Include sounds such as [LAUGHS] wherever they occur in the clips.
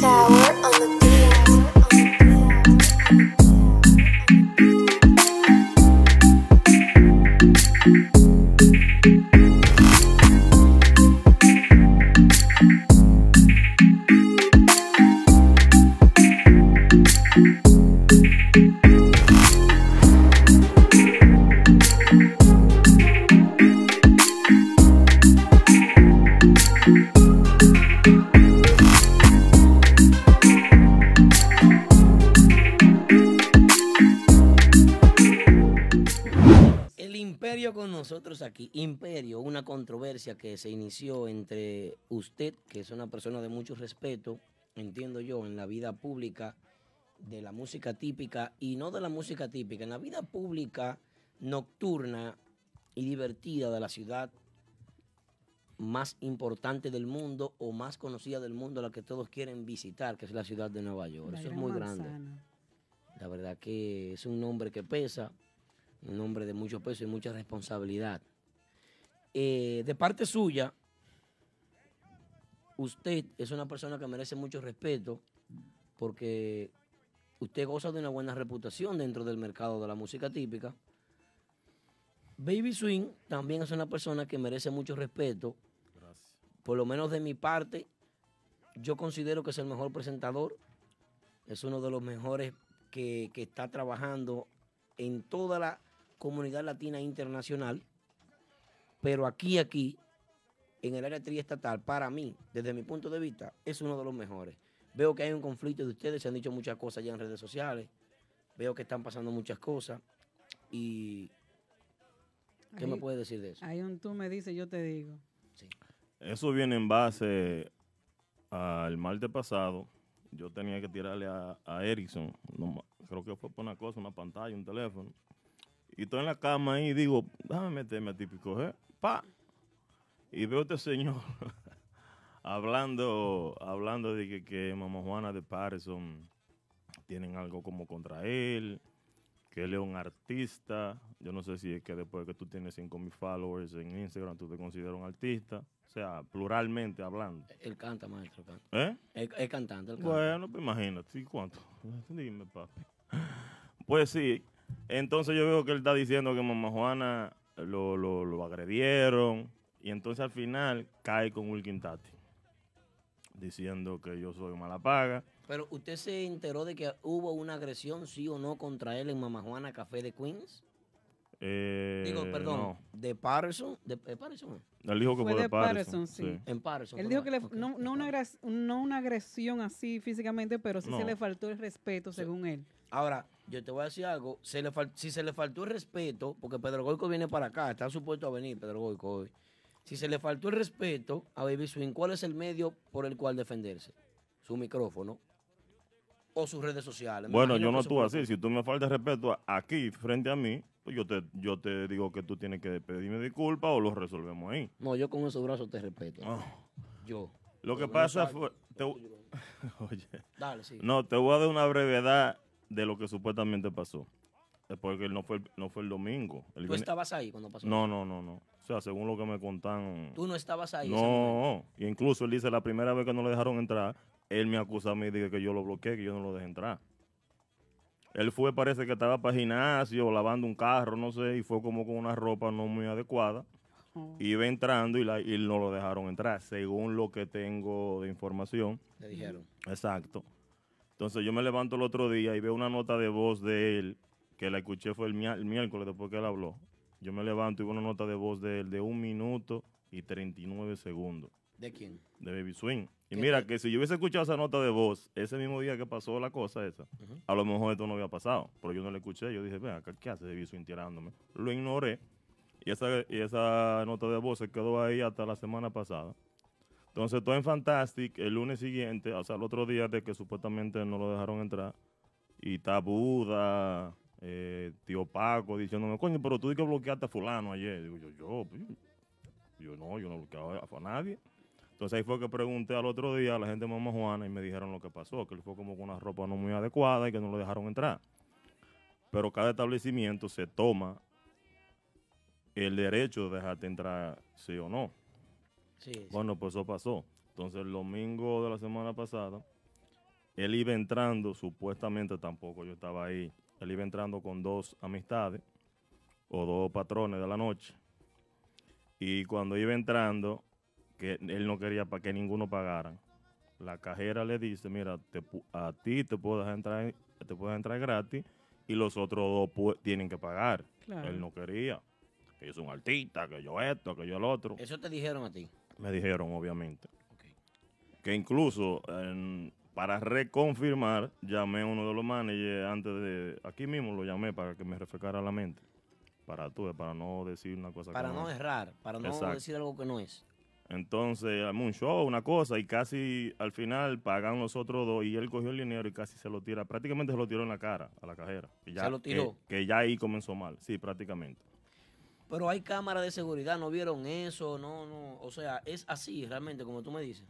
Tower. que se inició entre usted, que es una persona de mucho respeto, entiendo yo, en la vida pública de la música típica y no de la música típica, en la vida pública nocturna y divertida de la ciudad más importante del mundo o más conocida del mundo, la que todos quieren visitar, que es la ciudad de Nueva York. Eso es muy grande. La verdad que es un nombre que pesa, un nombre de mucho peso y mucha responsabilidad. Eh, de parte suya, usted es una persona que merece mucho respeto porque usted goza de una buena reputación dentro del mercado de la música típica. Baby Swing también es una persona que merece mucho respeto. Por lo menos de mi parte, yo considero que es el mejor presentador. Es uno de los mejores que, que está trabajando en toda la comunidad latina internacional. Pero aquí, aquí, en el área triestatal, para mí, desde mi punto de vista, es uno de los mejores. Veo que hay un conflicto de ustedes, se han dicho muchas cosas ya en redes sociales, veo que están pasando muchas cosas y... ¿Qué me puedes decir de eso? Hay un tú me dices, yo te digo. Eso viene en base al martes pasado. Yo tenía que tirarle a, a Erickson, creo que fue por una cosa, una pantalla, un teléfono. Y estoy en la cama ahí y digo, déjame meterme a típico, ¿eh? Pa. Y veo a este señor [LAUGHS] hablando, hablando de que, que Mamá Juana de Patterson tienen algo como contra él, que él es un artista. Yo no sé si es que después que tú tienes 5 mil followers en Instagram, tú te consideras un artista. O sea, pluralmente hablando. Él canta, maestro, ¿Eh? Él, cantante, él canta. Bueno, pues imagínate, ¿cuánto? [LAUGHS] Dime, papi. Pues sí, entonces yo veo que él está diciendo que mamá Juana lo, agredieron. Y entonces al final cae con Wilkin Tati. Diciendo que yo soy mala paga. Pero usted se enteró de que hubo una agresión, sí o no, contra él en Mamá Juana Café de Queens. Eh, Digo, perdón, de Parson? De, Él dijo que fue, de Parson, sí. En Él dijo que no, una agresión así físicamente, pero sí se le faltó el respeto, según él. Ahora, yo te voy a decir algo. si se le faltó el respeto, porque Pedro Goico viene para acá, está supuesto a venir Pedro Goico hoy. Si se le faltó el respeto a Baby Swing, ¿cuál es el medio por el cual defenderse? Su micrófono o sus redes sociales. bueno, yo no tú así. Si tú me faltas respeto aquí, frente a mí, pues yo te, yo te digo que tú tienes que pedirme disculpas o lo resolvemos ahí. No, yo con esos brazos te respeto. Ah. Yo. Lo que pasa fue... [LAUGHS] Oye. Dale, sí. No, te voy a dar una brevedad de lo que supuestamente pasó. Porque no fue, no fue el domingo. ¿Tú estabas ahí cuando pasó? No, no, no, no. O sea, según lo que me contaron... ¿Tú no estabas ahí? No, y incluso él dice, la primera vez que no le dejaron entrar, él me acusa a mí de que yo lo bloqueé, que yo no lo dejé entrar. Él fue, parece que estaba para gimnasio, lavando un carro, no sé, y fue como con una ropa no muy adecuada. Y Iba entrando y, y no lo dejaron entrar, según lo que tengo de información. Le dijeron. Exacto. Entonces yo me levanto el otro día y veo una nota de voz de él, que la escuché fue el, miércoles después que él habló. Yo me levanto y veo una nota de voz de él de un minuto y 39 segundos. ¿De quién? De Baby Swing. Y mira, que si yo hubiese escuchado esa nota de voz ese mismo día que pasó la cosa esa, a lo mejor esto no había pasado. Pero yo no la escuché. Yo dije, venga, ¿qué hace Baby Swing tirándome? Lo ignoré. Y esa, y esa nota de voz se quedó ahí hasta la semana pasada. Entonces, todo en Fantastic, el lunes siguiente, o sea, el otro día de que supuestamente no lo dejaron entrar, y Tabuda, Buda, eh, tío Paco, diciéndome, coño, pero tú dices que bloqueaste a fulano ayer. Digo yo, yo, pues, yo, no, yo no bloqueaba a, a nadie. Entonces ahí fue que pregunté al otro día a la gente de Mamá Juana y me dijeron lo que pasó, que él fue como con una ropa no muy adecuada y que no lo dejaron entrar. Pero cada establecimiento se toma el derecho de dejarte entrar, sí o no. Bueno, pues eso pasó. Entonces el domingo de la semana pasada, él iba entrando, supuestamente tampoco yo estaba ahí, él iba entrando con dos amistades o dos patrones de la noche. Y cuando iba entrando, que él no quería para que ninguno pagara, la cajera le dice, mira, a ti te puedes entrar, te puedes entrar gratis y los otros dos tienen que pagar. Él no quería. Que yo soy un artista, que yo esto, que yo el otro. Eso te dijeron a ti. Me dijeron, obviamente. Que incluso para reconfirmar, llamé a uno de los managers antes de. Aquí mismo lo llamé para que me refrescara la mente. Para para no decir una cosa para que no Para no errar, para no decir algo que no es. Entonces, al un show, una cosa, y casi al final pagan los otros dos. Y él cogió el dinero y casi se lo tira. Prácticamente se lo tiró en la cara a la cajera. Y ya, se lo tiró. que ya ahí comenzó mal. Sí, prácticamente. Pero hay cámaras de seguridad, no vieron eso, no, no. O sea, es así realmente, como tú me dices.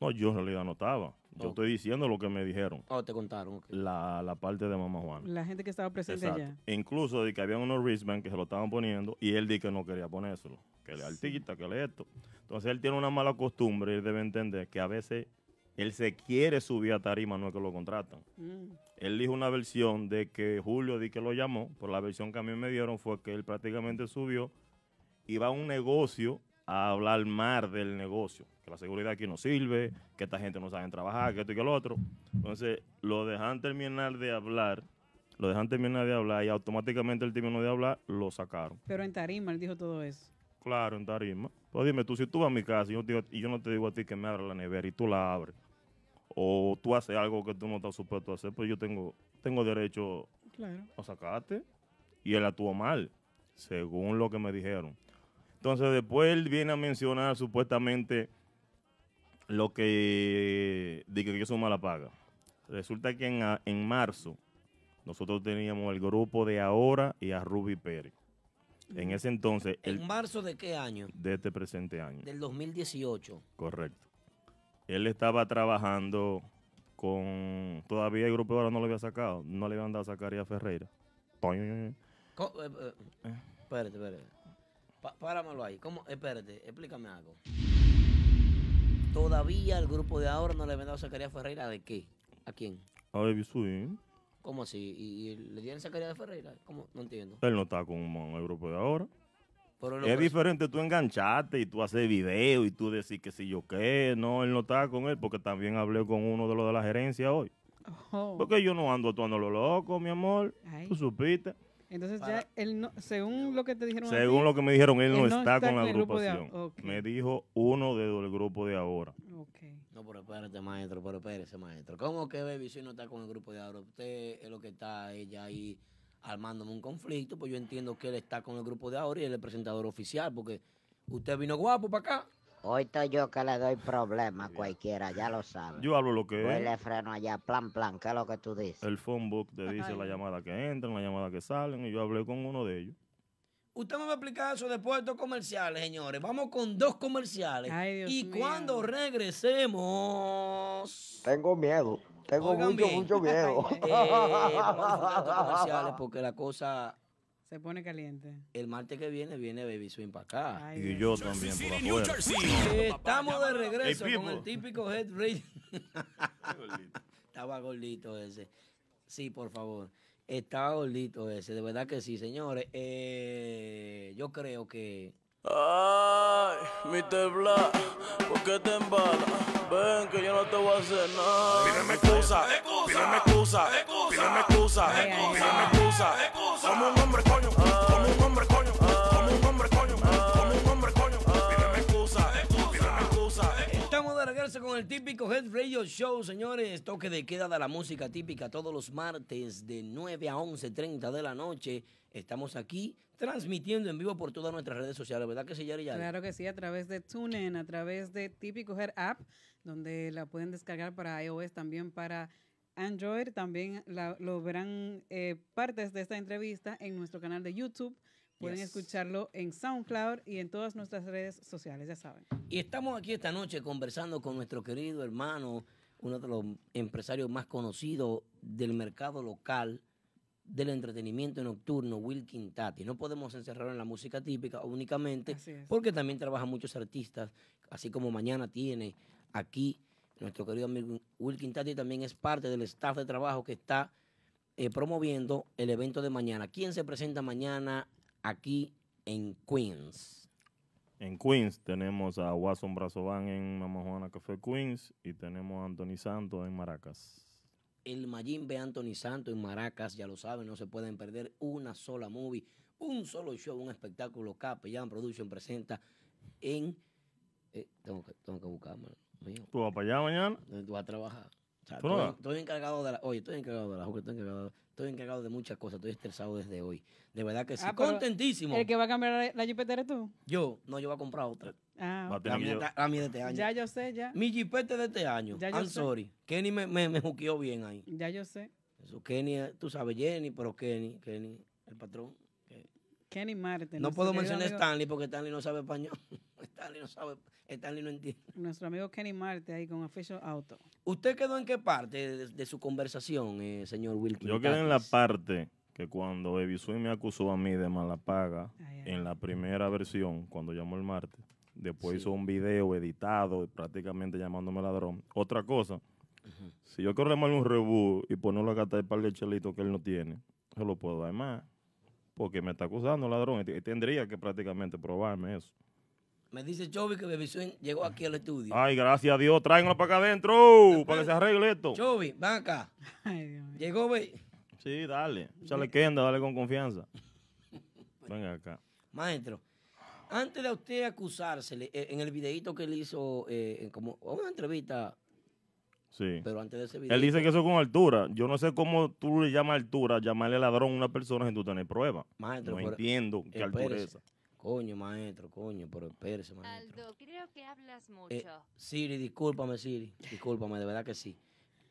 No, yo en realidad no estaba. Yo oh. estoy diciendo lo que me dijeron. Oh, te contaron. Okay. La, parte de Mamá Juana. La gente que estaba presente Exacto. Incluso de que había unos wristbands que se lo estaban poniendo y él dice que no quería ponérselo. Que le sí. artista, que le esto. Entonces él tiene una mala costumbre y él debe entender que a veces él se quiere subir a tarima, no es que lo contratan. Mm. Él dijo una versión de que Julio di que lo llamó, por la versión que a mí me dieron fue que él prácticamente subió, iba a un negocio a hablar mal del negocio, que la seguridad aquí no sirve, que esta gente no sabe trabajar, que esto y que lo otro. Entonces, lo dejan terminar de hablar, lo dejan terminar de hablar y automáticamente el término de hablar, lo sacaron. Pero en tarima él dijo todo eso. Claro, en tarima. Pues dime tú, si tú vas a mi casa y yo, y yo no te digo a ti que me abra la nevera y tú la abres, o tú haces algo que tú no estás supuesto a hacer, pues yo tengo, tengo derecho a sacarte. Y él actuó mal, según lo que me dijeron. Entonces después él viene a mencionar supuestamente lo que dice que yo una mala paga. Resulta que en, marzo nosotros teníamos el grupo de ahora y a Ruby Pérez. En ese entonces... ¿En marzo de qué año? De este presente año. Del 2018. Correcto él estaba trabajando con. Todavía el grupo de ahora no lo había sacado. No le habían dado a Zacarías a Ferreira. Eh, eh, espérate, espérate. páramelo ahí. ¿Cómo? Espérate, explícame algo. Todavía el grupo de ahora no le habían dado a Zacarías Ferreira de qué? ¿A quién? A Baby Swing. ¿Cómo así? ¿Y, le dieron Zacarías de Ferreira? ¿Cómo? No entiendo. Él no está con el grupo de ahora es diferente tú engancharte y tú hacer video y tú decir que si yo qué, no, él no está con él, porque también hablé con uno de los de la gerencia hoy. Oh. Porque yo no ando actuando lo loco, mi amor. Tú supiste. Entonces ya, él no, según lo que te dijeron. Según lo que me dijeron, él, no, está, con, la agrupación. Me dijo uno de, del grupo de ahora. No, pero espérate, maestro, pero espérate, maestro. ¿Cómo que Baby si no está con el grupo de ahora? Usted es lo que está ella ahí armándome un conflicto, pues yo entiendo que él está con el grupo de ahora y él es el presentador oficial, porque usted vino guapo para acá. Hoy estoy yo que le doy problema a cualquiera, ya lo sabe. Yo hablo lo que pues freno allá, plan, plan, ¿qué lo que tú dices? El phone book te dice la llamada que entran, la llamada que salen, y yo hablé con uno de ellos. Usted me va a explicar eso de puertos comerciales, señores. Vamos con dos comerciales. y cuando regresemos... Tengo miedo. Tengo mucho, mucho viejo. [LAUGHS] Eh, [LAUGHS] porque la cosa... Se pone caliente. El martes que viene viene Baby Swim para acá. y yo también por Estamos de regreso con el típico head [LAUGHS] Estaba gordito ese. Sí, por favor. Estaba gordito ese. De verdad que sí, señores. Eh, yo creo que Ay, mi tebla, ¿por qué te embala? Ven que yo no te voy a hacer nada. Pídeme excusa, pídeme excusa, pídeme excusa, pídeme excusa. Como un hombre, coño, como un hombre, coño, como un hombre, coño, como un hombre, coño. Pídeme excusa, pídeme excusa con el típico Head Radio Show, señores. Toque de queda de la música típica todos los martes de 9 a 11.30 de la noche. Estamos aquí transmitiendo en vivo por todas nuestras redes sociales, ¿verdad que sí, Yari, Claro que sí, a través de TuneIn, a través de Típico Head App, donde la pueden descargar para iOS, también para Android. También la, lo verán eh, partes de esta entrevista en nuestro canal de YouTube Pueden escucharlo en SoundCloud y en todas nuestras redes sociales, ya saben. Y estamos aquí esta noche conversando con nuestro querido hermano, uno de los empresarios más conocidos del mercado local del entretenimiento nocturno, Wilkin Tati. No podemos encerrarlo en la música típica únicamente, porque también trabajan muchos artistas, así como mañana tiene aquí nuestro querido amigo Wilkin Tati, también es parte del staff de trabajo que está eh, promoviendo el evento de mañana. ¿Quién se presenta mañana aquí en Queens. En Queens tenemos a Watson Brazovan en que Café Queens y tenemos a Anthony Santos en Maracas. El ve Anthony Santos en Maracas, ya lo saben, no se pueden perder una sola movie, un solo show, un espectáculo. Capellán Production presenta en... Eh, tengo, que, buscarme. ¿Tú vas para allá mañana? Tú vas a trabajar estoy, encargado de la. Oye, estoy encargado de la estoy encargado, estoy encargado de muchas cosas, estoy estresado desde hoy. De verdad que sí. Ah, contentísimo. ¿El que va a cambiar la jipeta eres tú? Yo, no, yo voy a comprar otra. Ah, la, mía, de este año. Ya yo sé, ya. Mi jipete de este año. I'm sorry. Kenny me, me, me juqueó bien ahí. Ya yo sé. Kenny, tú sabes, Jenny, pero Kenny, Kenny, el patrón. Kenny Martin. No puedo mencionar a Stanley porque Stanley no sabe español. [LAUGHS] Stanley no sabe. Nuestro amigo Kenny Marte ahí con oficio Auto. ¿Usted quedó en qué parte de, su conversación, eh, señor Wilkins? Yo quedé en la parte que cuando Baby me acusó a mí de mala paga ah, en la primera versión, cuando llamó el martes, después hizo un video editado prácticamente llamándome ladrón. Otra cosa, si yo quiero mal un rebú y ponerlo a gastar el par de chelitos que él no tiene, se lo puedo dar más, porque me está acusando ladrón y tendría que prácticamente probarme eso. Me dice Chovy que y llegó aquí al estudio. Ay, gracias a Dios, tráiganlo para acá adentro, para que se arregle esto. Chovy, ven acá. Llegó, ve. Sí, dale, échale Kenda, dale con confianza. [LAUGHS] Venga acá. Maestro, antes de usted acusársele, eh, en el videito que él hizo, eh, como una entrevista Sí. Pero antes de ese video. Él dice que eso con altura. Yo no sé cómo tú le llamas altura, llamarle ladrón a una persona sin tú tener prueba. Maestro, no entiendo qué altura es esa. Coño, maestro, coño, pero espérese, maestro. Aldo, creo que hablas eh, mucho. Siri, discúlpame, Siri. Discúlpame, de verdad que sí.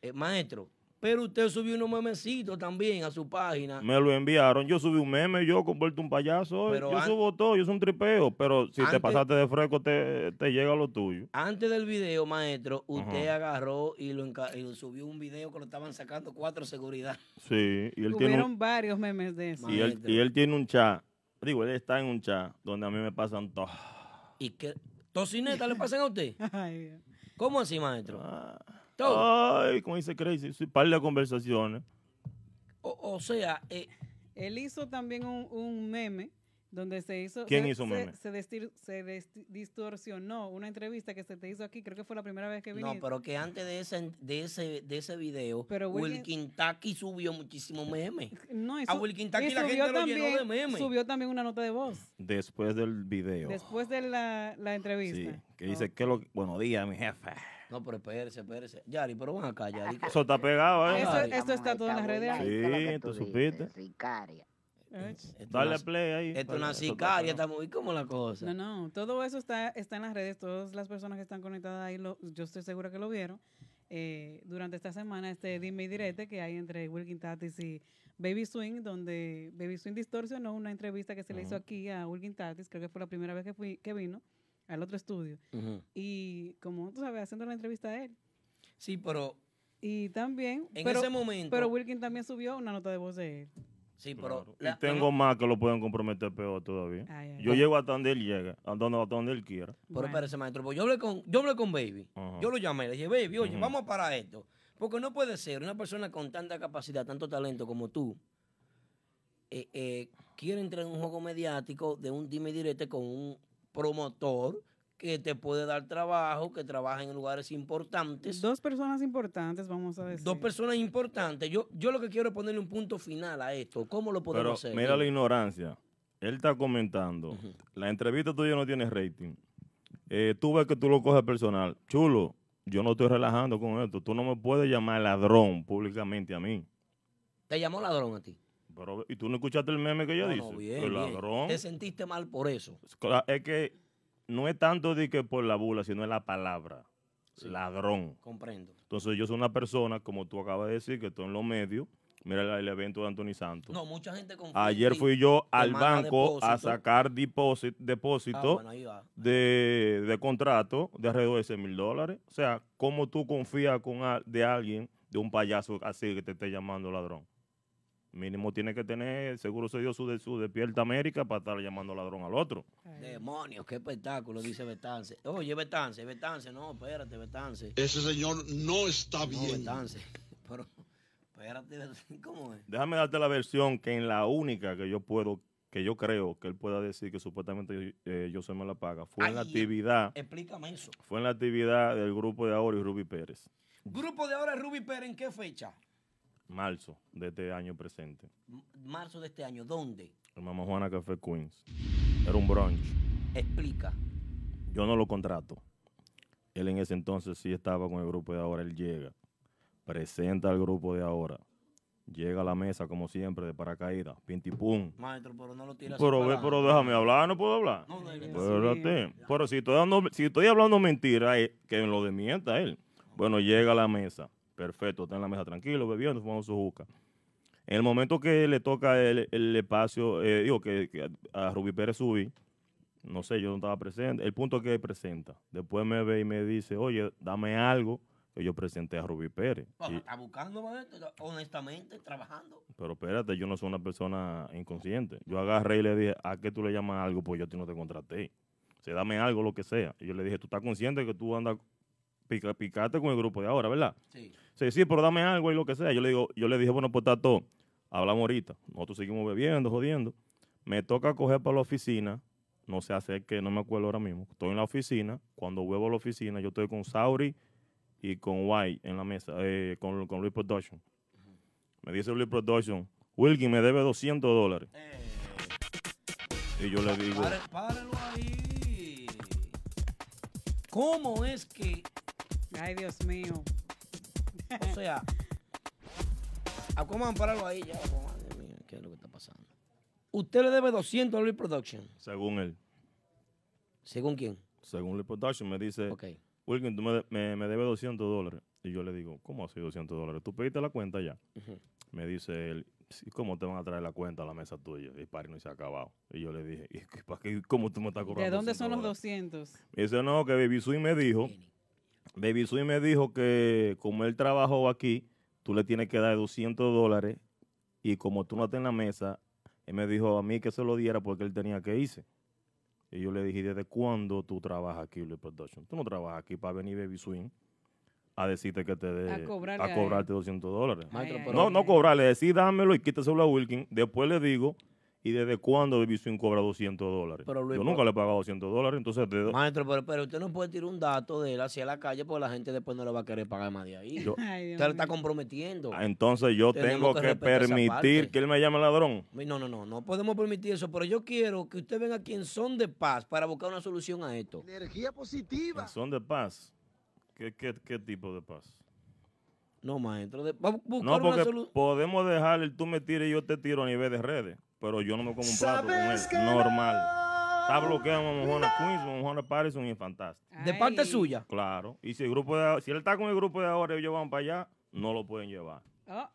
Eh, maestro, pero usted subió unos memecitos también a su página. Me lo enviaron. Yo subí un meme, yo convertí un payaso. yo subo todo, yo soy un tripeo. Pero si te pasaste de fresco, te, te, llega lo tuyo. Antes del video, maestro, usted agarró y lo, y subió un video que lo estaban sacando cuatro seguridad. Sí. Y él tiene varios memes de eso. Y y él tiene un chat Digo, él está en un chat donde a mí me pasan todo. ¿Y qué? ¿Tocineta le pasan a usted? [LAUGHS] ¿Cómo así, maestro? Ah, ay, como dice Crazy, Para par de conversaciones. O, sea, eh, él hizo también un meme donde se hizo... ¿Quién hizo meme? Se, se distorsionó una entrevista que se te hizo aquí, creo que fue la primera vez que viniste. No, pero que antes de ese, de ese, de ese video, Will Wilkin, Taki subió muchísimo meme. No, y A Wilkin Taki la gente también, lo de meme. Subió también una nota de voz. Después del video. Después de la, la entrevista. Sí, que dice, que lo, buenos días, mi jefe. No, pero espérese, espérese. Yari, pero van acá, Yari. Eso está pegado, ¿eh? Eso, está todo en las redes. Sí, tú supiste. Ricaria. Esto es una sicaria, está muy como la cosa. No, no, todo eso está, está en las redes. Todas las personas que están conectadas ahí, yo estoy segura que lo vieron. Eh, durante esta semana, este dime y direte que hay entre Wilkin Tatis y Baby Swing, donde Baby Swing distorsionó una entrevista que se le hizo aquí a Wilkin Tatis, creo que fue la primera vez que, fui, que vino al otro estudio. Y como tú sabes, haciendo la entrevista a él. Sí, pero. Y también. En ese momento. Pero Wilkin también subió una nota de voz de él. Sí, pero y tengo más que lo pueden comprometer peor todavía. yo llego hasta donde él llega, a donde, hasta donde él quiera. Pero espérese, maestro, yo hablé con, Baby. Yo lo llamé, le dije, Baby, oye, vamos para esto. Porque no puede ser una persona con tanta capacidad, tanto talento como tú, eh, eh, quiere entrar en un juego mediático de un dime directo con un promotor que te puede dar trabajo, que trabaja en lugares importantes. Dos personas importantes, vamos a decir. Dos personas importantes. Yo, yo lo que quiero es ponerle un punto final a esto. ¿Cómo lo podemos hacer? Mira la ignorancia. Él está comentando. La entrevista tuya no tiene rating. Eh, tú ves que tú lo coges personal. Chulo, yo no estoy relajando con esto. Tú no me puedes llamar ladrón públicamente a mí. ¿Te llamó ladrón a ti? ¿Y tú no escuchaste el meme que ella dice? No, bien, ¿Te sentiste mal por eso? Es que no es tanto de que por la bula, sino es la palabra. ladrón. Comprendo. Entonces yo soy una persona, como tú acabas de decir, que estoy en los medios. Mira el, evento de Anthony Santos. No, mucha gente Ayer fui yo al banco a sacar depósito, ah, de, contrato de alrededor de 6 mil dólares. O sea, ¿cómo tú confías con, de alguien, de un payaso así que te esté llamando ladrón? Mínimo tiene que tener, seguro se dio su, de, su despierta América para estar llamando ladrón al otro. Demonios, qué espectáculo, dice Betance. Oye, Betance, Betance, no, espérate, Betance. Ese señor no está bien. No, Betance, [LAUGHS] pero espérate, ¿cómo es? Déjame darte la versión que en la única que yo puedo que yo creo que él pueda decir que supuestamente eh, yo se me la paga, fue en la actividad. Explícame eso. Fue en la actividad del grupo de ahora y Ruby Pérez. Grupo de ahora y Ruby Pérez, ¿en qué fecha? Marzo de este año presente. Marzo de este año, ¿dónde? En Mamá Juana Café Queens. Era un brunch. Explica. Yo no lo contrato. Él en ese entonces sí estaba con el grupo de ahora. Él llega, presenta al grupo de ahora. Llega a la mesa, como siempre, de paracaídas. Pintipum. Maestro, pero no lo tiras. Pero ve, pero déjame hablar, no puedo hablar. No, Pero si estoy, dando, si estoy hablando mentira, eh, que lo demienta él. Bueno, llega a la mesa Perfecto, está en la mesa tranquilo, bebiendo, fumando su juca. En el momento que le toca el, espacio, eh, digo, que, a Rubí Pérez subí, no sé, yo no estaba presente. El punto que presenta. Después me ve y me dice, oye, dame algo que yo presenté a Rubí Pérez. está buscando, eh, honestamente, trabajando. Pero espérate, yo no soy una persona inconsciente. Yo agarré y le dije, ¿a qué tú le llamas algo? Pues yo a ti no te contraté. O sea, dame algo, lo que sea. Y yo le dije, ¿tú estás consciente que tú andas pica, con el grupo de ahora, ¿verdad? Sí. Sí, sí, pero dame algo y lo que sea. Yo le digo, yo le dije, bueno, pues todo, hablamos ahorita. Nosotros seguimos bebiendo, jodiendo. Me toca coger para la oficina. No sé hacer que no me acuerdo ahora mismo. Estoy en la oficina. Cuando vuelvo a la oficina, yo estoy con Sauri y con White en la mesa, eh, con, Luis Production. Me dice Luis Production, Wilkin me debe 200 dólares. Eh. Y yo le digo... ahí. ¿Cómo es que Ay, Dios mío. O sea, [LAUGHS] a cómo ampararlo ahí ya. Oh, madre ¿qué es lo que está pasando? Usted le debe 200 a Luis Production. Según él. ¿Según quién? Según Luis Production me dice, Ok. Wilkin, tú me, debes 200 dólares. Y yo le digo, ¿cómo así 200 dólares? Tú pediste la cuenta ya. Me dice él, ¿cómo te van a traer la cuenta a la mesa tuya? Y para no se ha acabado. Y yo le dije, ¿y cómo tú me estás cobrando? ¿De dónde son los 200? Dice, no, que Baby Swing me dijo Baby Swing me dijo que como él trabajó aquí, tú le tienes que dar 200 dólares y como tú no estás en la mesa, él me dijo a mí que se lo diera porque él tenía que irse. Y yo le dije, ¿desde cuándo tú trabajas aquí, Luis Production? Tú no trabajas aquí para venir Baby Swing a decirte que te dé, a, cobrarte 200 dólares. no, no cobrarle, decir dámelo y quítaselo a Wilkin. Después le digo ¿Y desde cuándo División cobra 200 dólares? Yo nunca le he pagado 200 dólares, entonces... doy. Maestro, pero, usted no puede tirar un dato de él hacia la calle porque la gente después no le va a querer pagar más de ahí. [LAUGHS] usted lo está comprometiendo. Ah, entonces yo tengo que, permitir que él me llame ladrón. No, no, no, no podemos permitir eso, pero yo quiero que usted venga aquí Son de Paz para buscar una solución a esto. Energía positiva. son de Paz. ¿Qué, tipo de paz? No, maestro. no, porque podemos dejar el tú me tires y yo te tiro a nivel de redes pero yo no me como un plato con él. Normal. Está bloqueado Juan no. Queens, Juan Patterson un Fantastic. ¿De parte suya? Claro. Y si, el grupo de, si él está con el grupo de ahora y ellos van para allá, no lo pueden llevar. Ah.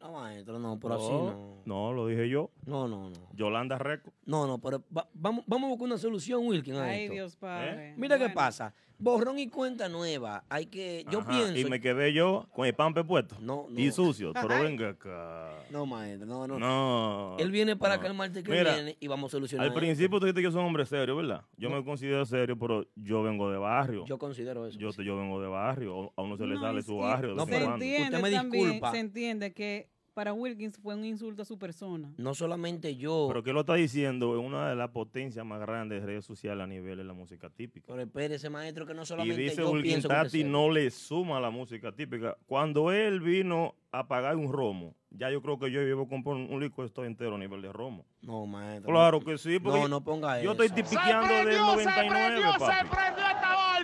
No, maestro, no, por así no. No, lo dije yo. No, no, no. Yolanda Reco. No, no, pero vamos, vamos a buscar una solución, Wilkin, a Ay, Dios ¿Eh? padre. Mira qué pasa borrón y cuenta nueva. Hay que, yo pienso. Y me quedé yo con el pampe puesto. Y sucio, [LAUGHS] pero venga acá. No, maestro, no, no. No. Él viene para calmarte que viene y vamos a solucionar. Al principio tú dijiste que yo soy un hombre serio, ¿verdad? Yo me considero serio, pero yo vengo de barrio. Yo considero eso. Yo, yo vengo de barrio. A uno se le sale su barrio. No, se Usted me disculpa. se entiende que para Wilkins fue un insulto a su persona. No solamente yo. Pero que lo está diciendo, es una de las potencias más grandes de redes sociales a nivel de la música típica. Pero espérese, maestro, que no solamente yo. Y dice Wilkins Tati no le suma a la música típica. Cuando él vino a pagar un romo, ya yo creo que yo llevo comprar un lico esto entero a nivel de romo. No, maestro. Claro que sí. no, ponga yo eso. Yo estoy tipiqueando del 99.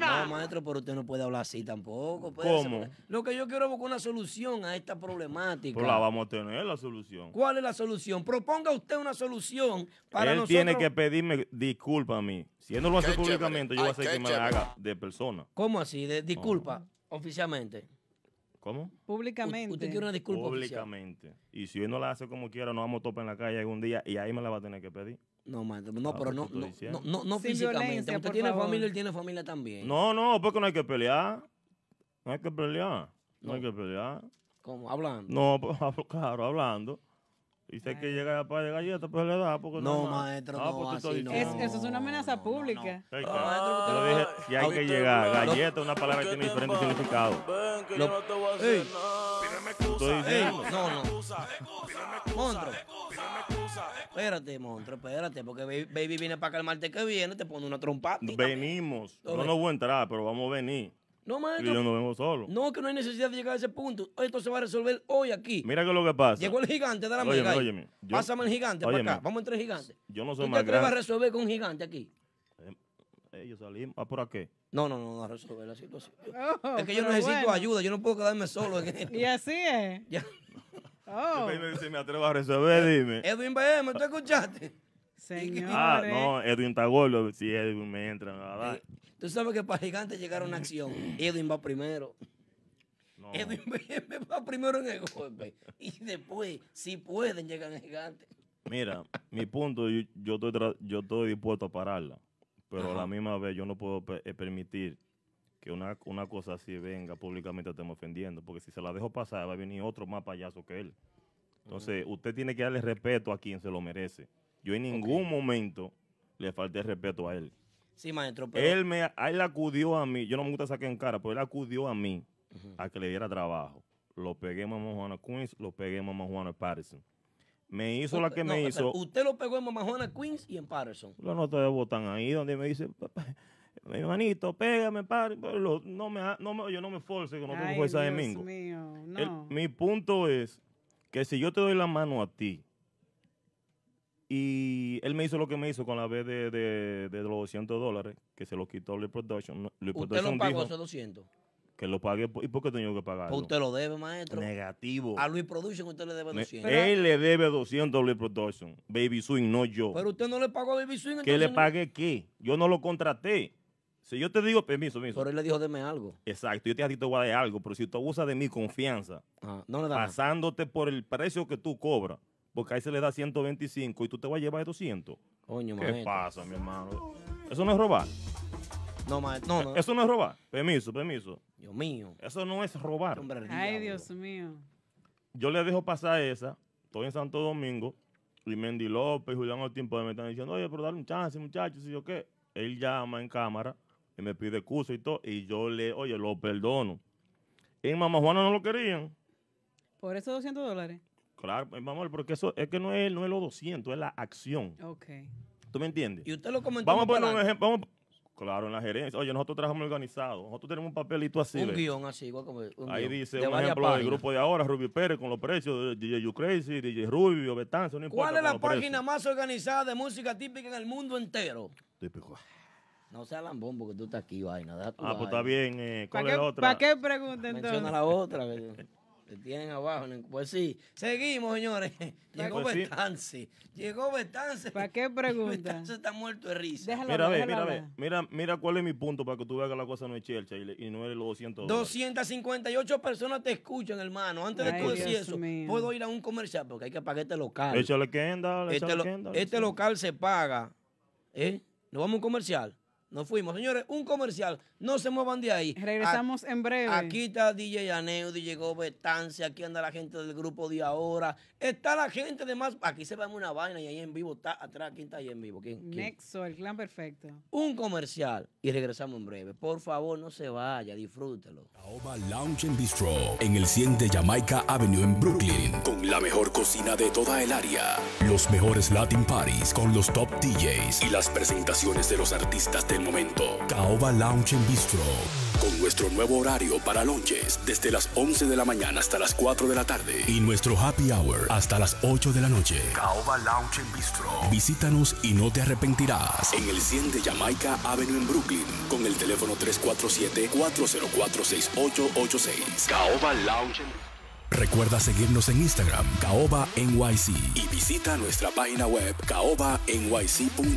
No, maestro, pero usted no puede hablar así tampoco. ¿Cómo? Lo que yo quiero es buscar una solución a esta problemática. Pero la vamos a tener la solución. ¿Cuál es la solución? Proponga usted una solución para Él tiene que pedirme disculpa a mí. Si él no lo hace públicamente, yo voy a hacer que me la haga de persona. ¿Cómo así? De, disculpa, oficialmente. ¿Cómo? Públicamente. usted quiere una disculpa. Públicamente. Y si él no la hace como quiera, nos vamos a topar en la calle algún día y ahí me la va a tener que pedir. No, maestro, no, pero no, no, ah, no, no, físicamente. porque tiene familia, él tiene familia también. No, no, porque no hay que pelear. No hay que pelear. No, hay que pelear. ¿Cómo? Hablando. No, pero [LAUGHS] claro, hablando. Y sé que llega para de galleta, pues le da. Porque No, maestro, ah, pues no, así eso es una amenaza pública. Yo lo dije, y hay que llegar. Galleta es una palabra que tiene diferente significado no, no. Montro. Espérate, monstruo, espérate, porque Baby viene para acá el martes que viene, te pone una trompada. Venimos. No nos voy a entrar, pero vamos a venir. No, maestro. Y yo no vengo solo. No, que no hay necesidad de llegar a ese punto. Esto se va a resolver hoy aquí. Mira que lo que pasa. Llegó el gigante de la mega. Pásame el gigante para acá. Vamos entre gigante. Yo no soy ¿Tú te vas a resolver con un gigante aquí? ellos salimos. a ah, por aquí? No, no, no, a resolver la situación. Oh, es que yo necesito ayuda, yo no puedo quedarme solo. En y así es. [LAUGHS] Ya. Oh. Me atrevo a resolver, dime. Edwin BM, ¿tú escuchaste? Señores. Ah, no, Edwin está gordo. Si Edwin me entra, a eh, Tú sabes que para Gigante llegaron a una acción, [CLEARS THROAT] Edwin va primero. Edwin BM va primero en el golpe. Y después, si pueden, llegan gigantes Mira, mi punto, yo, estoy, yo estoy dispuesto a pararla pero a la misma vez yo no puedo eh, permitir que una, cosa así venga públicamente estemos ofendiendo, porque si se la dejo pasar va a venir otro más payaso que él. Entonces, usted tiene que darle respeto a quien se lo merece. Yo en ningún momento le falté respeto a él. Sí, maestro, Él, me, él acudió a mí, yo no me gusta sacar en cara, pero él acudió a mí a que le diera trabajo. Lo pegué mamá Juana Queens, lo pegué mamá Juana Patterson. Me hizo la que me hizo. Usted lo pegó en Mamajona, Queens y en Patterson. La nota de botán ahí donde me dice, mi hermanito, pégame, padre. No, no me, yo no me force, que no tengo fuerza de mingo. mi punto es que si yo te doy la mano a ti y él me hizo lo que me hizo con la vez de, de, los 200 dólares, que se lo quitó Lee Production. ¿Usted Production pagó esos 200? Que lo pague. ¿Y por qué tengo que pagar? Pues usted lo debe, maestro. Negativo. A Luis Production usted le debe 200. él le debe 200 a Luis Production. Baby Swing, no yo. Pero usted no le pagó a Baby Swing. ¿Qué le pagué qué? Yo no lo contraté. Si yo te digo, permiso, permiso. Pero él le dijo, deme algo. Exacto, yo te, a te voy a dar algo, pero si tú abusas de mi confianza, ah, pasándote por el precio que tú cobras, porque ahí se le da 125 y tú te vas a llevar 200. Coño, ¿Qué pasa, mi hermano? Eso no es robar. No, no, no. Eso no es robar. Permiso, permiso. Dios mío. Eso no es robar. Ay, Dios mío. Yo le dejo pasar esa. Estoy en Santo Domingo. Y Mendy López, Julián Ortiz, pues, me están diciendo, oye, pero dale un chance, muchachos, Y yo qué. Él llama en cámara y me pide excusa y todo. Y yo le, oye, lo perdono. En Mamá Juana no lo querían. ¿Por esos 200 dólares? Claro, pues, mi porque eso es que no es, no es los 200, es la acción. Ok. ¿Tú me entiendes? Y usted lo comentó. Vamos a poner un ejemplo. Claro, en la gerencia. Oye, nosotros trabajamos organizados. Nosotros tenemos un papelito así. Un guión así, igual como. Ahí dice, por un ejemplo del grupo de ahora, Ruby Pérez con los precios, de DJ You Crazy, DJ Rubio, Betanzo, no importa. ¿Cuál es la página más organizada de música típica en el mundo entero? Típico. No sea lambón porque tú estás aquí, vaina. Ah, pues está bien. Eh, ¿Cuál es la otra? ¿Para qué pregunta entonces? Menciona la otra te tienen abajo. [LAUGHS] Pues sí, seguimos, señores. Llegó Betance. Llegó Betance. ¿Para qué pregunta? Betance [LAUGHS] está muerto de risa. déjalo mira, mira, mira, mira cuál es mi punto para que tú veas que la cosa no es chelcha y, no es los 200 258 personas te escuchan, hermano. Antes de tú decir eso, puedo ir a un comercial porque hay que pagar este local. Échale que este, échale este, este local se paga. ¿Eh? ¿Nos vamos a un comercial? Nos fuimos. Señores, un comercial. No se muevan de ahí. Regresamos en breve. Aquí está DJ Aneu, DJ llegó Aquí anda la gente del grupo de ahora. Está la gente de más. Aquí se va en una vaina y ahí en vivo está atrás. ¿Quién está ahí en vivo? Nexo, el clan perfecto. Un comercial y regresamos en breve. Por favor, no se vaya. Disfrútelo. Aoba Lounge and Bistro en el 100 de Jamaica Avenue en Brooklyn. Con la mejor cocina de toda el área. Los mejores Latin parties con los top DJs y las presentaciones de los artistas de momento. Caoba Lounge en Bistro. Con nuestro nuevo horario para lunches desde las 11 de la mañana hasta las 4 de la tarde. Y nuestro happy hour hasta las 8 de la noche. Caoba Lounge Bistro. Visítanos y no te arrepentirás. En el 100 de Jamaica Avenue en Brooklyn. Con el teléfono 347-404-6886. Caoba Lounge Recuerda seguirnos en Instagram, caoba NYC, y visita nuestra página web caobanyc.com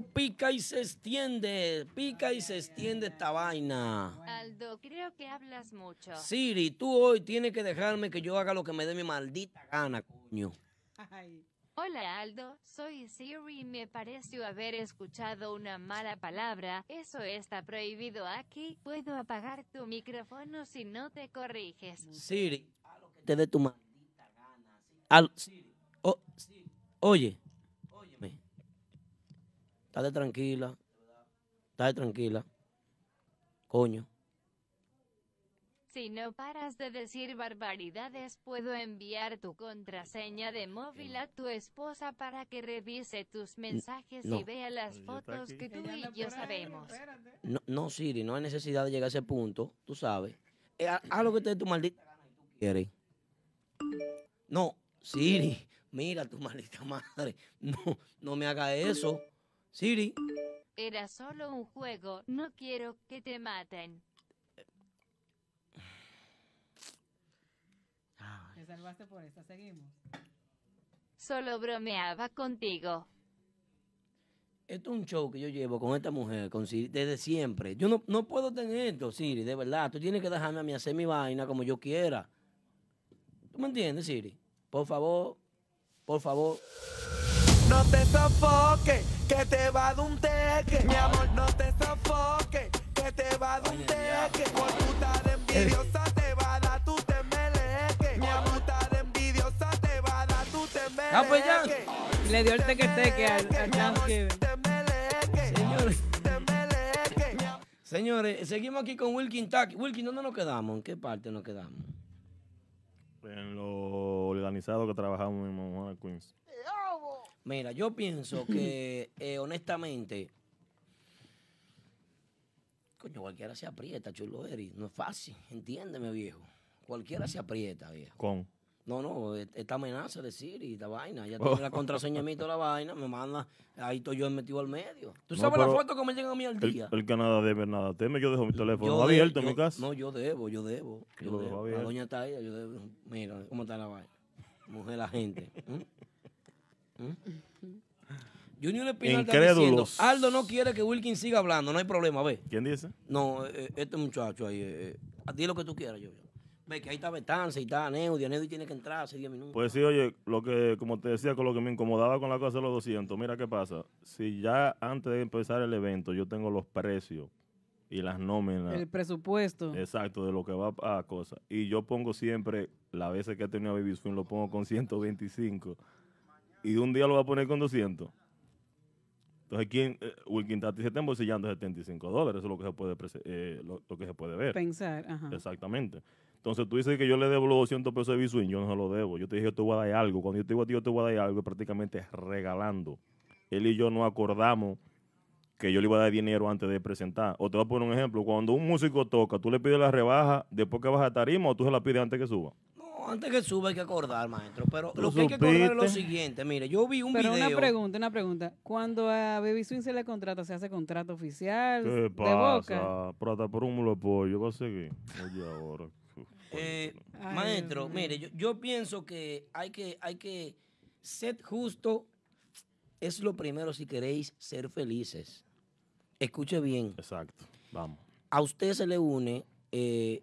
pica y se extiende, pica y se extiende esta vaina. Aldo, creo que hablas mucho. Siri, tú hoy tienes que dejarme que yo haga lo que me dé mi maldita gana, coño. Hola Aldo, soy Siri me pareció haber escuchado una mala palabra, eso está prohibido aquí, puedo apagar tu micrófono si no te corriges. Siri, te dé tu maldita gana. oye de tranquila, de tranquila, coño. Si no paras de decir barbaridades, puedo enviar tu contraseña de móvil a tu esposa para que revise tus mensajes y vea las fotos que tú y yo sabemos. No, no, Siri, no hay necesidad de llegar a ese punto, tú sabes. Eh, haz lo que te tu maldita gana y quieres. No, Siri, mira tu maldita madre. No, no me haga eso. Siri. Era solo un juego, no quiero que te maten. Te salvaste por esta, seguimos. Solo bromeaba contigo. Esto es un show que yo llevo con esta mujer, con Siri, desde siempre. Yo no, puedo tener esto, Siri, de verdad. Tú tienes que dejarme a mí hacer mi vaina como yo quiera. ¿Tú me entiendes, Siri? Por favor, por favor. No te sofoques que te va de un teque. Mi amor, no te sofoque, que te va de un teque. Por puta de envidiosa te va a dar tu temeleque. Mi amor, está envidiosa te va a dar tu temeleque. Ah, pues ya. Le dio el teque teque al, Señores. seguimos aquí con Wilkin Taki. Wilkin, ¿dónde nos quedamos? ¿En qué parte nos quedamos? En lo organizado que trabajamos en Queens. Mira, yo pienso [CLEARS THROAT] que, eh, honestamente, coño, cualquiera se aprieta, chulo Eri. No es fácil, entiéndeme, viejo. Cualquiera se aprieta, viejo. ¿Con? No, no, e-, esta amenaza de Siri, esta vaina. Ya [LAUGHS] tengo la contraseña de toda la vaina, me manda, ahí estoy yo metido al medio. ¿Tú sabes la foto que me llega a mí al día? El, el que nada debe, nada teme, yo dejo mi teléfono abierto en mi casa. No, yo debo, yo debo. La doña está ahí, yo debo. Mira, cómo está la vaina. Mujer, la gente. Junior Espinal está diciendo, Aldo no quiere que Wilkin siga hablando, no hay problema, ve. ¿Quién dice? No, eh, eh, este muchacho ahí, eh, a ti lo que tú quieras, yo. Ve que ahí está Betanza y está y tiene que entrar hace 10 minutos. Pues sí, oye, lo que, como te decía, con lo que me incomodaba con la cosa de los 200, mira qué pasa. Si ya antes de empezar el evento yo tengo los precios y las nóminas. El presupuesto. Exacto, de lo que va a cosa Y yo pongo siempre, la veces que he tenido a Baby lo pongo con 125 y un día lo va a poner con 200. Entonces, ¿quién, eh, Wilkin Tati se está embolsillando 75 dólares, eso es lo que se puede, eh, lo, que se puede ver. Pensar, ajá. Exactamente. Entonces, tú dices que yo le debo los 200 pesos de B-Swing. yo no se lo debo. Yo te dije, yo te voy a dar algo. Cuando yo te digo a ti, yo te voy a dar algo, prácticamente regalando. Él y yo no acordamos que yo le iba a dar dinero antes de presentar. O te voy a poner un ejemplo. Cuando un músico toca, tú le pides la rebaja después que baja a tarima o tú se la pides antes que suba antes que suba hay que acordar, maestro. Pero lo que hay que acordar es lo siguiente. Mire, yo vi un video. Pero una pregunta, una pregunta. Cuando a Baby Swing se le contrata, ¿se hace contrato oficial ¿Qué pasa? Prata por un mulo pollo, va a seguir. Oye, ahora. [LAUGHS] Eh, maestro, mire, yo, pienso que hay que, hay que ser justo. Es lo primero si queréis ser felices. Escuche bien. Exacto. Vamos. A usted se le une eh,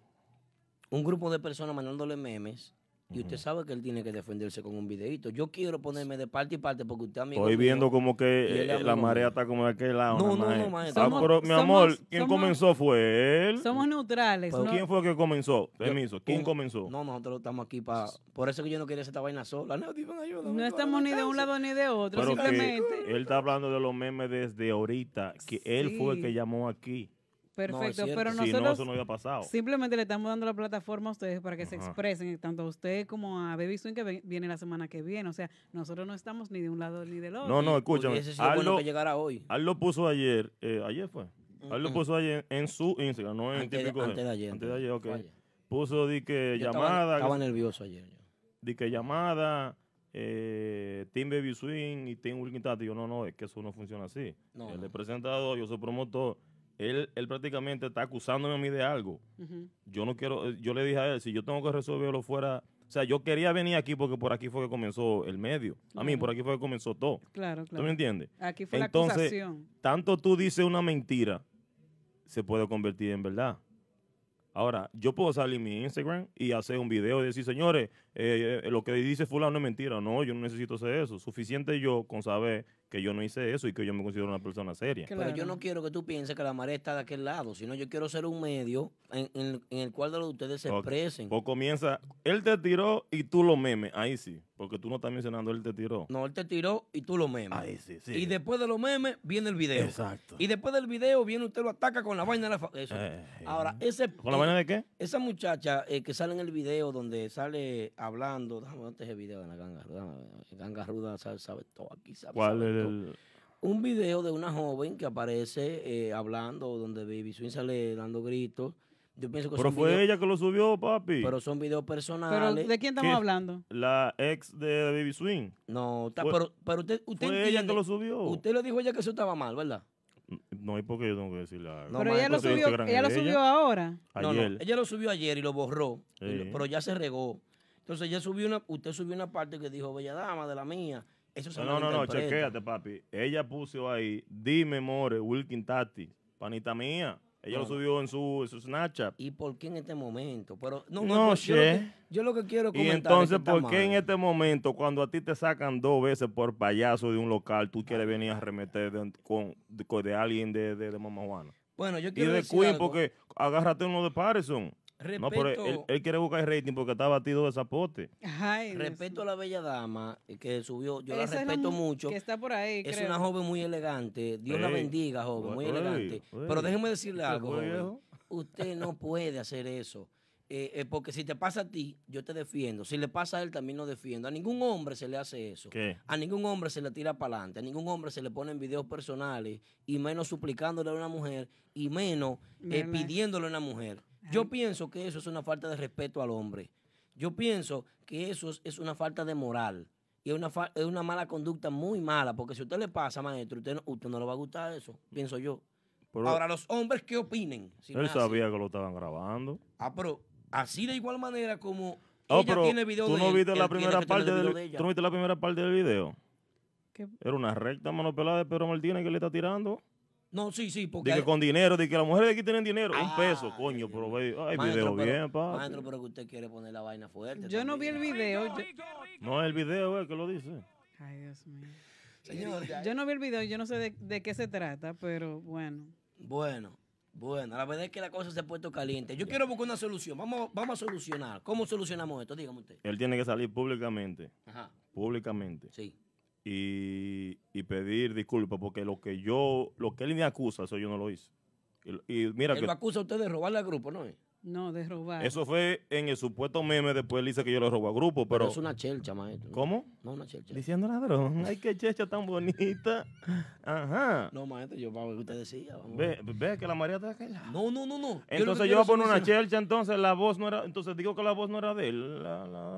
un grupo de personas mandándole memes. Y usted sabe que él tiene que defenderse con un videito. Yo quiero ponerme de parte y parte porque usted amigo. Estoy viendo como que eh, la marea está como de aquel lado. No, no, no, ah, mi amor, ¿quién comenzó fue él? Somos neutrales. ¿Quién fue que comenzó? Permiso, ¿quién comenzó? No, nosotros estamos aquí para... Por eso que yo no quería hacer esta vaina sola. No, ayuda, no estamos ni de un lado ni de otro, simplemente. él está hablando de los memes desde ahorita, que él fue el que llamó aquí. Perfecto, pero nosotros no, eso no había pasado. simplemente le estamos dando la plataforma a ustedes para que se expresen, tanto a usted como a Baby Swing que viene la semana que viene. O sea, nosotros no estamos ni de un lado ni del otro. No, no, escúchame. Ese que llegara hoy. Al lo puso ayer, eh, ayer fue. Al lo puso ayer en su Instagram, no en antes, típico. antes de ayer. Antes de ayer, ok. Puso di que llamada. Estaba, nervioso ayer. Yo. Di que llamada eh, Team Baby Swing y Team Wilkin Tati. Yo no, no, es que eso no funciona así. No, Él presentador, yo soy promotor él, prácticamente está acusándome a mí de algo. Yo no quiero, eh, yo le dije a él, si yo tengo que resolverlo fuera, o sea, yo quería venir aquí porque por aquí fue que comenzó el medio. A mí, por aquí fue que comenzó todo. Claro, claro. ¿Tú me entiendes? Aquí fue Entonces, la acusación. Tanto tú dices una mentira, se puede convertir en verdad. Ahora, yo puedo salir en mi Instagram y hacer un video y decir, señores, eh, eh, lo que dice fulano es mentira. No, yo no necesito hacer eso. Suficiente yo con saber que yo no hice eso y que yo me considero una persona seria. yo no quiero que tú pienses que la marea está de aquel lado, sino yo quiero ser un medio en, en, el cual de los ustedes se expresen. O comienza, él te tiró y tú lo memes, ahí sí, porque tú no estás mencionando él te tiró. No, él te tiró y tú lo memes. Ahí sí, sí. Y después de los memes viene el video. Exacto. Y después del video viene usted lo ataca con la vaina de la... Eso. Eh, Ahora, eh. ese... ¿Con la vaina de qué? Esa muchacha eh, que sale en el video donde sale hablando, déjame antes el video de la ganga ruda, ganga ruda sabe, todo aquí, sabe? Un video de una joven que aparece eh, hablando, donde Baby Swing sale dando gritos. pienso Pero fue ella que lo subió, papi. Pero son videos personales. de quién estamos hablando? La ex de Baby Swing. No, pero, usted, ella que lo subió. Usted le dijo a ella que eso estaba mal, ¿verdad? No hay por qué yo tengo que decirle pero ella, lo subió, ahora. No, no, ella lo subió ayer y lo borró, pero ya se regó. Entonces ella subió una, usted subió una parte que dijo, bella dama de la mía no, no, no, chequéate, papi. Ella puso ahí, dime, more, Wilkin Tati, panita mía. Ella lo ah. subió en su, su, Snapchat. ¿Y por qué en este momento? Pero, no, no, yo, lo que, yo, lo que, quiero Y entonces, ¿por qué en este momento, cuando a ti te sacan dos veces por payaso de un local, tú quieres venir a remeter de, con, de, alguien de, de, Mama Juana? Bueno, yo quiero Y de decir Queen, porque agárrate uno de Patterson él, quiere buscar el rating porque está batido de zapote. Respeto a la bella dama eh, que subió, yo la respeto mucho. Que está por ahí, es una joven muy elegante. Dios la eh, bendiga, joven, muy elegante. pero déjeme decirle algo, Usted no [LAUGHS] puede hacer eso. Eh, porque si te pasa a ti, yo te defiendo. Si le pasa a él, también lo defiendo. A ningún hombre se le hace eso. A ningún hombre se le tira para adelante. A ningún hombre se le ponen videos personales y menos suplicándole a una mujer y menos pidiéndole a una mujer. Yo pienso que eso es una falta de respeto al hombre. Yo pienso que eso es, una falta de moral. Y es una, es una mala conducta muy mala, porque si usted le pasa, maestro, usted no, usted no le va a gustar eso, pienso yo. Ahora, los hombres, ¿qué opinen? Él sabía que lo estaban grabando. Ah, pero así de igual manera como oh, ella tiene video tú no viste la primera parte del, tú no viste la primera parte del video. Era una recta manopelada pelada de Pedro Martínez que le está tirando. No, sí, sí, porque... con dinero, de que las mujeres de aquí tienen dinero, un ah, peso, coño, pero ve, ay, video bien, pa. pero que usted quiere poner la vaina fuerte. Yo no vi el video. No, el video es que lo dice. Ay, Dios mío. Señor, [LAUGHS] yo no vi el video, yo no sé de, qué se trata, pero bueno. Bueno, bueno, la verdad es que la cosa se ha puesto caliente. Yo quiero buscar una solución. Vamos, vamos a solucionar. ¿Cómo solucionamos esto? Dígame usted. Él tiene que salir públicamente. Ajá. Públicamente. Sí y, pedir disculpas, porque lo que yo, lo que él me acusa, eso yo no lo hice. Y, mira él que, lo acusa a usted de robarle al grupo, ¿no no, de robar. Eso fue en el supuesto meme, después dice que yo lo robó a grupo, pero... es una chelcha, maestro. ¿Cómo? No, una chelcha. Diciendo ladrón. [LAUGHS] Ay, qué chelcha tan bonita. Ajá. No, maestro, yo para ver que usted decía. Ve, ve, que la María está aquella. No, no, no, no. Entonces yo, voy a poner una chelcha, entonces la voz no era... Entonces digo que la voz no era de él.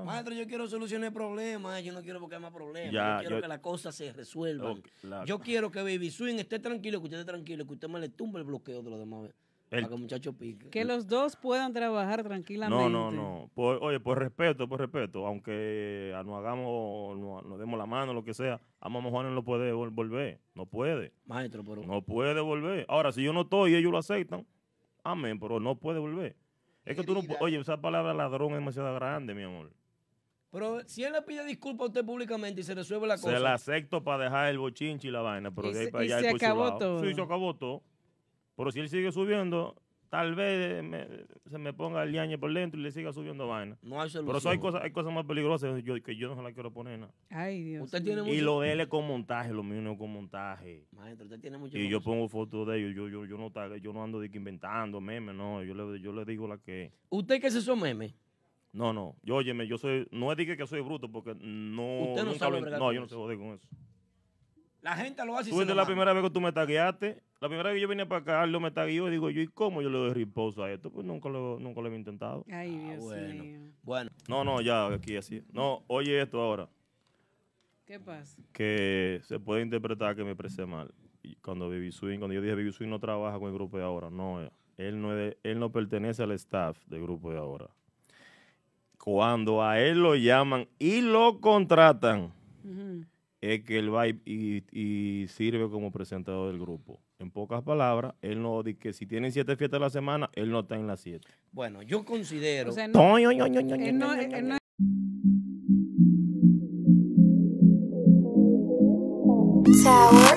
Maestro, yo quiero solucionar problema, eh, Yo no quiero porque hay más problemas. yo quiero que las cosas se resuelvan. Yo quiero que Baby Swing esté tranquilo, que usted esté tranquilo, que usted me le tumbe el bloqueo de los demás para que Que los dos puedan trabajar tranquilamente. No, no, no. oye, por respeto, por respeto. Aunque no hagamos, nos, demos la mano, lo que sea, Amamos Juan no puede volver. No puede. Maestro, pero. No puede volver. Ahora, si yo no estoy y ellos lo aceptan, amén, pero no puede volver. Es que tú no. Oye, esa palabra ladrón es demasiado grande, mi amor. Pero si él le pide disculpas a usted públicamente y se resuelve la cosa. Se la acepto para dejar el bochinchi y la vaina, pero y se, acabó todo. Sí, se acabó todo. Pero si él sigue subiendo, tal vez eh, se me ponga el ñañe por dentro y le siga subiendo vaina. No hay solución. Pero eso hay cosas, hay cosas más peligrosas que yo no se las quiero poner nada. Ay, Dios. ¿Usted tiene y lo de él es con montaje, lo mío no es con montaje. Maestro, usted tiene mucho Y yo pongo fotos de ellos, yo, yo, yo, no, yo no ando de inventando memes, no, yo le, yo le digo la que... ¿Usted qué es eso meme? No, no, yo óyeme, yo soy, no es de que soy bruto porque no... Usted no sabe lo, No, yo no se joder con eso. La gente lo hace la primera vez que tú me tagueaste. La primera vez que yo vine para acá, lo me tagueó y digo yo, ¿y cómo yo le doy riposo a esto? Pues nunca lo, nunca lo he intentado. Ay, ah, Dios bueno. mío. Bueno. No, no, ya, aquí así. No, oye esto ahora. ¿Qué pasa? Que se puede interpretar que me parece mal. cuando Baby Swing, cuando yo dije Baby Swing no trabaja con el grupo de ahora, no, eh, él no, es él no pertenece al staff del grupo de ahora. Cuando a él lo llaman y lo contratan, es que él va y, sirve como presentador del grupo. En pocas palabras, él no dice que si tienen siete fiestas a la semana, él no está en las siete. Bueno, yo considero... No, no, no, no,